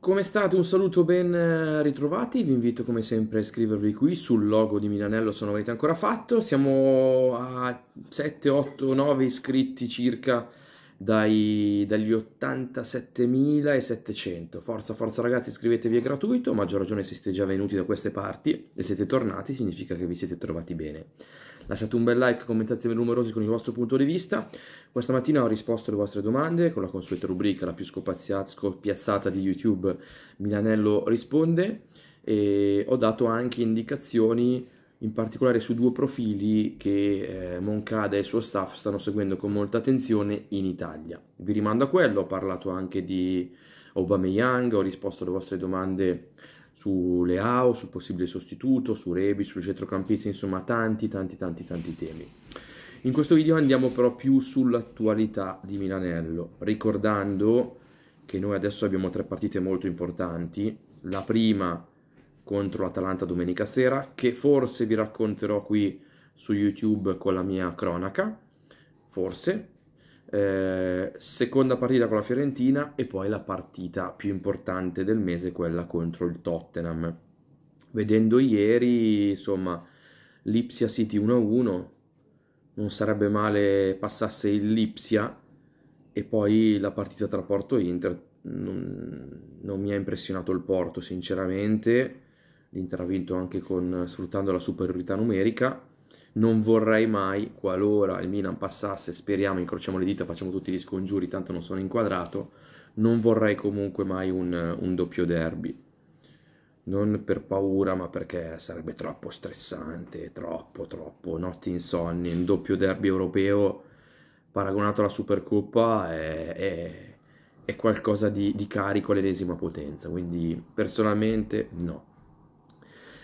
Come state? Un saluto ben eh, ritrovati, vi invito come sempre a iscrivervi qui sul logo di Milanello se non avete ancora fatto, siamo a 7, 8, 9 iscritti circa dai, dagli 87.700, forza forza ragazzi iscrivetevi è gratuito, maggior ragione se siete già venuti da queste parti e siete tornati significa che vi siete trovati bene. Lasciate un bel like, commentatemi numerosi con il vostro punto di vista. Questa mattina ho risposto alle vostre domande con la consueta rubrica, la più scopiazzata di YouTube, Milanello risponde, e ho dato anche indicazioni in particolare su due profili che eh, Moncada e il suo staff stanno seguendo con molta attenzione in Italia. Vi rimando a quello, ho parlato anche di Obama Young, ho risposto alle vostre domande su Leao, sul possibile sostituto, su Rebi, sul centrocampista, insomma tanti tanti tanti tanti temi. In questo video andiamo però più sull'attualità di Milanello, ricordando che noi adesso abbiamo tre partite molto importanti, la prima contro l'Atalanta domenica sera, che forse vi racconterò qui su YouTube con la mia cronaca, forse, eh, seconda partita con la Fiorentina e poi la partita più importante del mese, quella contro il Tottenham. Vedendo ieri, insomma, Lipsia City 1-1, non sarebbe male passasse il Lipsia e poi la partita tra Porto e Inter non, non mi ha impressionato il Porto, sinceramente. L'Inter ha vinto anche con, sfruttando la superiorità numerica non vorrei mai, qualora il Milan passasse, speriamo, incrociamo le dita, facciamo tutti gli scongiuri, tanto non sono inquadrato, non vorrei comunque mai un, un doppio derby. Non per paura, ma perché sarebbe troppo stressante, troppo, troppo, notti insonni, un doppio derby europeo paragonato alla Supercoppa è, è, è qualcosa di, di carico all'ennesima potenza, quindi personalmente no.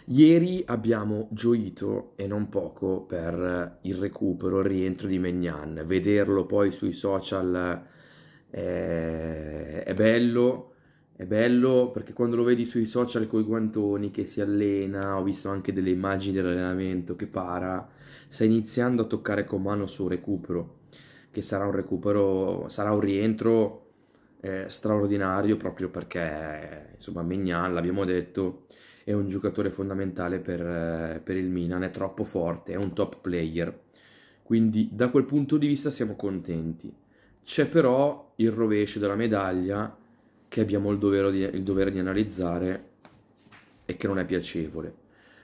Ieri abbiamo gioito, e non poco, per il recupero, il rientro di Megnan. Vederlo poi sui social eh, è bello, è bello perché quando lo vedi sui social con i guantoni che si allena, ho visto anche delle immagini dell'allenamento che para, sta iniziando a toccare con mano il suo recupero, che sarà un recupero, sarà un rientro eh, straordinario proprio perché, insomma, Mignan, l'abbiamo detto, è un giocatore fondamentale per, eh, per il Milan, è troppo forte, è un top player. Quindi da quel punto di vista siamo contenti. C'è però il rovescio della medaglia che abbiamo il dovere di, il dovere di analizzare e che non è piacevole.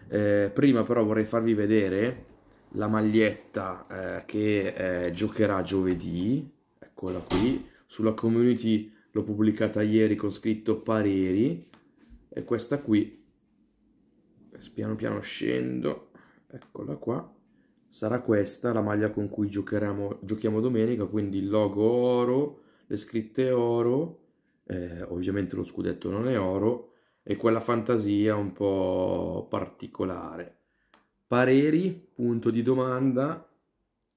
Eh, prima però vorrei farvi vedere la maglietta eh, che eh, giocherà giovedì, eccola qui, sulla community l'ho pubblicata ieri con scritto pareri, e questa qui piano piano scendo, eccola qua, sarà questa la maglia con cui giocheremo, giochiamo domenica, quindi il logo oro, le scritte oro, eh, ovviamente lo scudetto non è oro, e quella fantasia un po' particolare. Pareri, punto di domanda,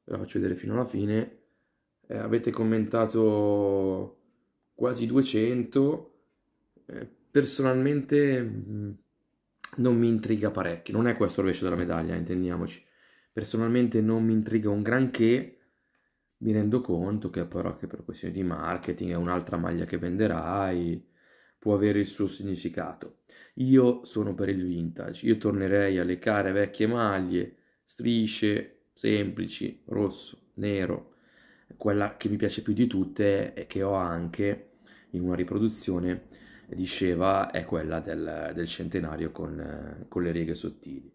la faccio vedere fino alla fine, eh, avete commentato quasi 200, eh, personalmente mm, non mi intriga parecchio. Non è questo il rovescio della medaglia, intendiamoci. Personalmente non mi intriga un granché, mi rendo conto che però che per questioni di marketing è un'altra maglia che venderai, può avere il suo significato. Io sono per il vintage, io tornerei alle care vecchie maglie, strisce, semplici, rosso, nero. Quella che mi piace più di tutte e che ho anche in una riproduzione di Sheva è quella del, del centenario con, con, le righe sottili.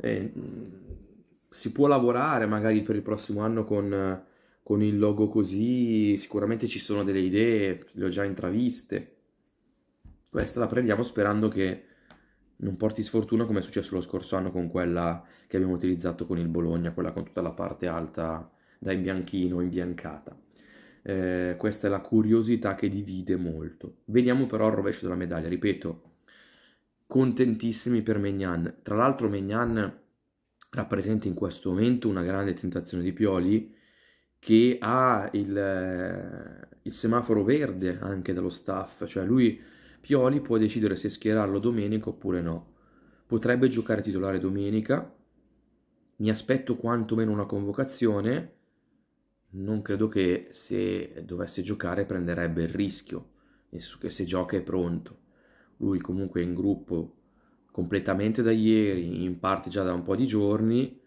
E, mm, si può lavorare magari per il prossimo anno con, con il logo così, sicuramente ci sono delle idee, le ho già intraviste. Questa la prendiamo sperando che non porti sfortuna come è successo lo scorso anno con quella che abbiamo utilizzato con il Bologna, quella con tutta la parte alta da imbianchino, imbiancata eh, questa è la curiosità che divide molto. Vediamo però il rovescio della medaglia, ripeto, contentissimi per Mignan. Tra l'altro Mignan rappresenta in questo momento una grande tentazione di Pioli che ha il, eh, il semaforo verde anche dello staff, cioè lui Pioli può decidere se schierarlo domenica oppure no. Potrebbe giocare titolare domenica, mi aspetto quantomeno una convocazione, non credo che se dovesse giocare prenderebbe il rischio, nel senso che se gioca è pronto. Lui comunque è in gruppo completamente da ieri, in parte già da un po' di giorni.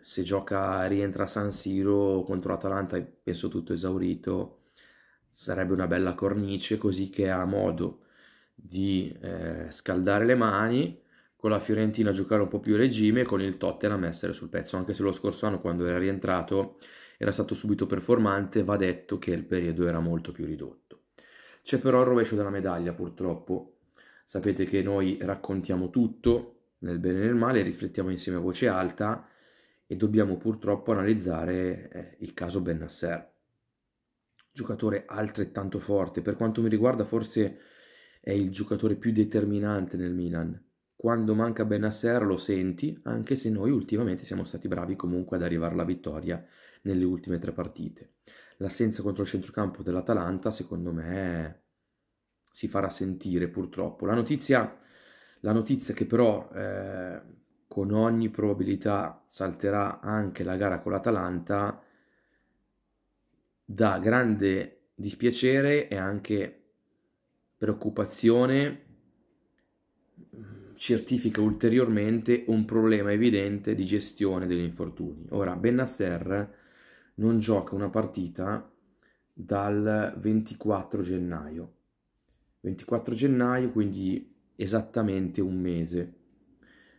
Se gioca, rientra a San Siro contro l'Atalanta, penso tutto esaurito, sarebbe una bella cornice, così che ha modo di eh, scaldare le mani, con la Fiorentina giocare un po' più regime con il Tottenham essere sul pezzo, anche se lo scorso anno quando era rientrato era stato subito performante, va detto che il periodo era molto più ridotto. C'è però il rovescio della medaglia, purtroppo. Sapete che noi raccontiamo tutto, nel bene e nel male, riflettiamo insieme a voce alta e dobbiamo purtroppo analizzare eh, il caso Bennasser. Giocatore altrettanto forte, per quanto mi riguarda forse è il giocatore più determinante nel Milan. Quando manca Benasser lo senti, anche se noi ultimamente siamo stati bravi comunque ad arrivare alla vittoria nelle ultime tre partite. L'assenza contro il centrocampo dell'Atalanta, secondo me, si farà sentire purtroppo. La notizia, la notizia che però eh, con ogni probabilità salterà anche la gara con l'Atalanta dà grande dispiacere e anche preoccupazione mm, certifica ulteriormente un problema evidente di gestione degli infortuni. Ora, Bennasser non gioca una partita dal 24 gennaio. 24 gennaio, quindi esattamente un mese.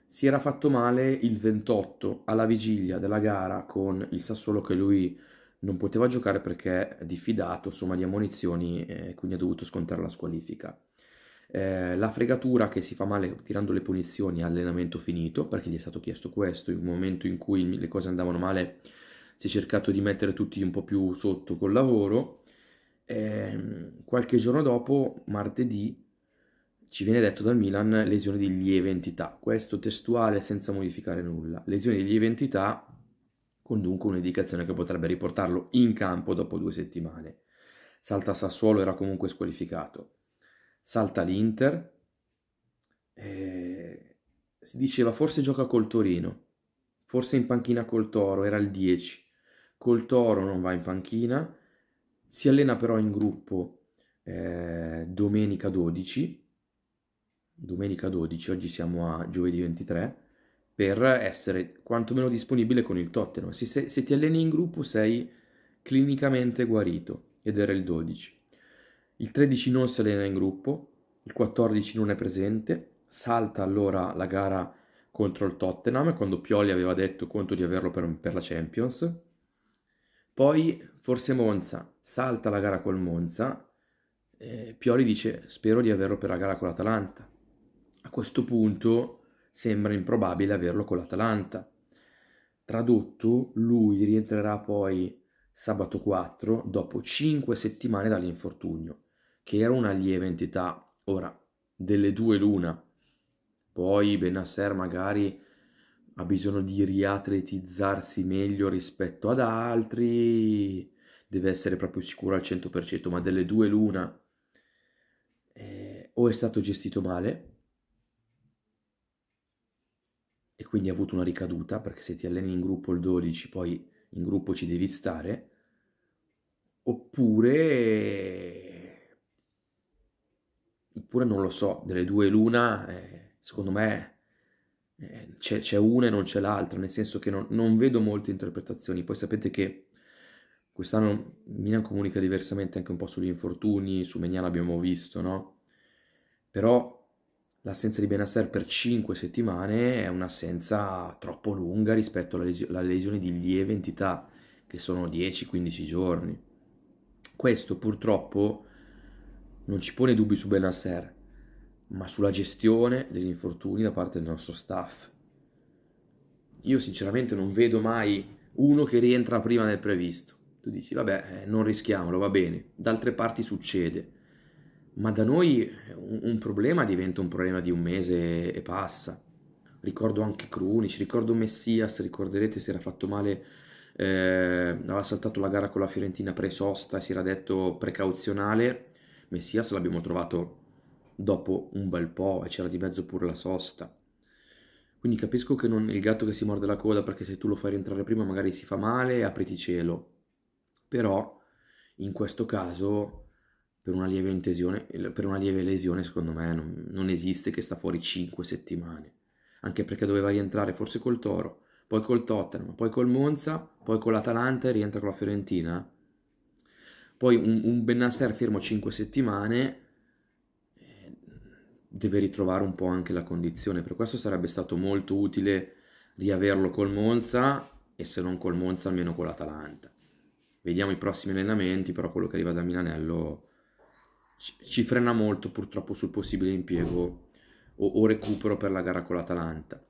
Si era fatto male il 28 alla vigilia della gara con il Sassuolo che lui non poteva giocare perché diffidato, insomma, di ammonizioni, eh, quindi ha dovuto scontare la squalifica. Eh, la fregatura che si fa male tirando le punizioni all'allenamento finito, perché gli è stato chiesto questo, in un momento in cui le cose andavano male si è cercato di mettere tutti un po' più sotto col lavoro. E ehm, qualche giorno dopo, martedì, ci viene detto dal Milan lesione di lieve entità. Questo testuale senza modificare nulla. Lesione di lieve entità con dunque un'indicazione che potrebbe riportarlo in campo dopo due settimane. Salta Sassuolo, era comunque squalificato. Salta l'Inter. Eh, si diceva forse gioca col Torino, forse in panchina col Toro, era il 10. Col Toro non va in panchina, si allena però in gruppo eh, domenica 12, domenica 12, oggi siamo a giovedì 23, per essere quantomeno disponibile con il Tottenham. Se, se, se ti alleni in gruppo sei clinicamente guarito ed era il 12. Il 13 non si allena in gruppo, il 14 non è presente, salta allora la gara contro il Tottenham quando Pioli aveva detto conto di averlo per, per la Champions poi forse Monza, salta la gara col Monza, eh, Pioli dice spero di averlo per la gara con l'Atalanta. A questo punto sembra improbabile averlo con l'Atalanta. Tradotto, lui rientrerà poi sabato 4 dopo 5 settimane dall'infortunio, che era una lieve entità. Ora, delle due l'una. Poi Benasser magari ha bisogno di riatletizzarsi meglio rispetto ad altri, deve essere proprio sicuro al 100%, ma delle due l'una eh, o è stato gestito male e quindi ha avuto una ricaduta, perché se ti alleni in gruppo il 12 poi in gruppo ci devi stare, oppure, oppure non lo so, delle due l'una eh, secondo me eh, c'è, c'è, una e non c'è l'altra, nel senso che non, non, vedo molte interpretazioni. Poi sapete che quest'anno Milan comunica diversamente anche un po' sugli infortuni, su Menian abbiamo visto, no? Però l'assenza di Benasser per 5 settimane è un'assenza troppo lunga rispetto alla, les- alla lesione di lieve entità, che sono 10-15 giorni. Questo purtroppo non ci pone dubbi su Benasser, ma sulla gestione degli infortuni da parte del nostro staff. Io sinceramente non vedo mai uno che rientra prima del previsto. Tu dici, vabbè, eh, non rischiamolo, va bene. Da altre parti succede. Ma da noi eh, un, problema diventa un problema di un mese e passa. Ricordo anche Crunic, ricordo Messias, ricorderete se era fatto male eh, aveva saltato la gara con la Fiorentina pre-sosta e si era detto precauzionale. Messias l'abbiamo trovato dopo un bel po' e c'era di mezzo pure la sosta. Quindi capisco che non il gatto che si morde la coda perché se tu lo fai rientrare prima magari si fa male e apriti cielo. Però in questo caso per una lieve, intesione, per una lieve lesione secondo me non, non esiste che sta fuori 5 settimane. Anche perché doveva rientrare forse col Toro, poi col Tottenham, poi col Monza, poi con l'Atalanta e rientra con la Fiorentina. Poi un, un Benasser fermo 5 settimane deve ritrovare un po' anche la condizione. Per questo sarebbe stato molto utile riaverlo col Monza e se non col Monza almeno con l'Atalanta. Vediamo i prossimi allenamenti, però quello che arriva da Milanello ci frena molto purtroppo sul possibile impiego o, o recupero per la gara con l'Atalanta.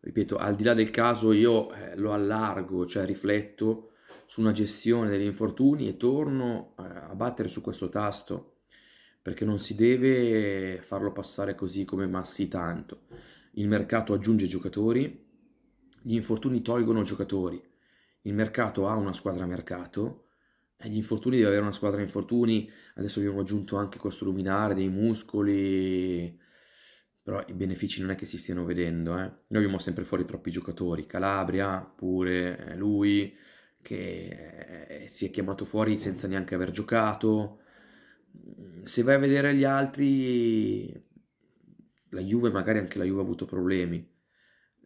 Ripeto, al di là del caso io eh, lo allargo, cioè rifletto su una gestione degli infortuni e torno eh, a battere su questo tasto perché non si deve farlo passare così come massi tanto. Il mercato aggiunge giocatori, gli infortuni tolgono giocatori, il mercato ha una squadra mercato, e gli infortuni deve avere una squadra infortuni, adesso abbiamo aggiunto anche questo luminare, dei muscoli, però i benefici non è che si stiano vedendo. Eh. Noi abbiamo sempre fuori troppi giocatori, Calabria pure, eh, lui che eh, si è chiamato fuori senza neanche aver giocato, Mm, se vai a vedere gli altri, la Juve, magari anche la Juve ha avuto problemi.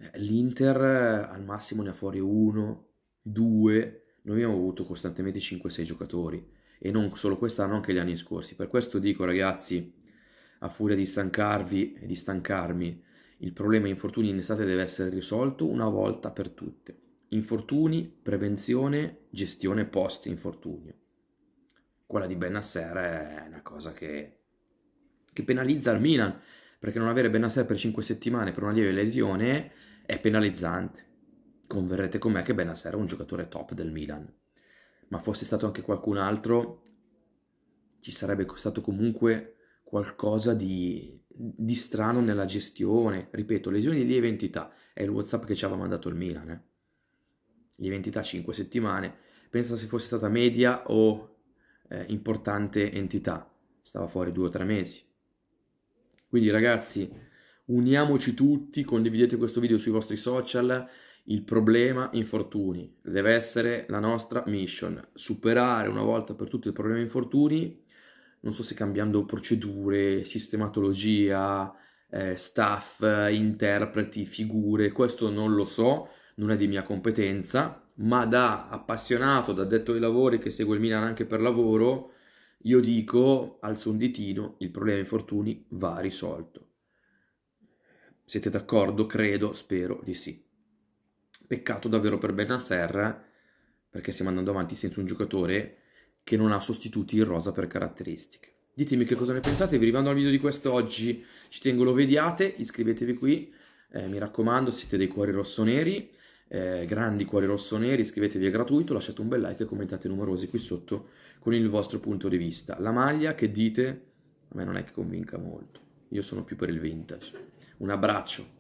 Eh, L'Inter eh, al massimo ne ha fuori uno, due. Noi abbiamo avuto costantemente 5-6 giocatori e non solo quest'anno, anche gli anni scorsi. Per questo dico ragazzi, a furia di stancarvi e di stancarmi, il problema infortuni in estate deve essere risolto una volta per tutte. Infortuni, prevenzione, gestione post infortunio quella di Benasser è una cosa che, che penalizza il Milan, perché non avere Benasser per 5 settimane per una lieve lesione è penalizzante. Converrete con me che Benasser è un giocatore top del Milan, ma fosse stato anche qualcun altro ci sarebbe stato comunque qualcosa di, di, strano nella gestione. Ripeto, lesioni di lieve entità. È il WhatsApp che ci aveva mandato il Milan. Eh? Lieve entità 5 settimane. Pensa se fosse stata media o eh, importante entità, stava fuori due o tre mesi. Quindi ragazzi, uniamoci tutti, condividete questo video sui vostri social, il problema infortuni deve essere la nostra mission, superare una volta per tutte il problema infortuni, non so se cambiando procedure, sistematologia, eh, staff, interpreti, figure, questo non lo so, non è di mia competenza, ma da appassionato, da detto ai lavori che segue il Milan anche per lavoro, io dico alzo un ditino, il problema infortuni va risolto. Siete d'accordo? Credo, spero di sì. Peccato davvero per Benasser, perché stiamo andando avanti senza un giocatore che non ha sostituti in rosa per caratteristiche. Ditemi che cosa ne pensate, vi rimando al video di questo oggi, ci tengo lo vediate, iscrivetevi qui, eh, mi raccomando siete dei cuori rossoneri, eh, grandi cuori rossoneri, iscrivetevi a gratuito, lasciate un bel like e commentate numerosi qui sotto con il vostro punto di vista. La maglia che dite a me non è che convinca molto, io sono più per il vintage. Un abbraccio.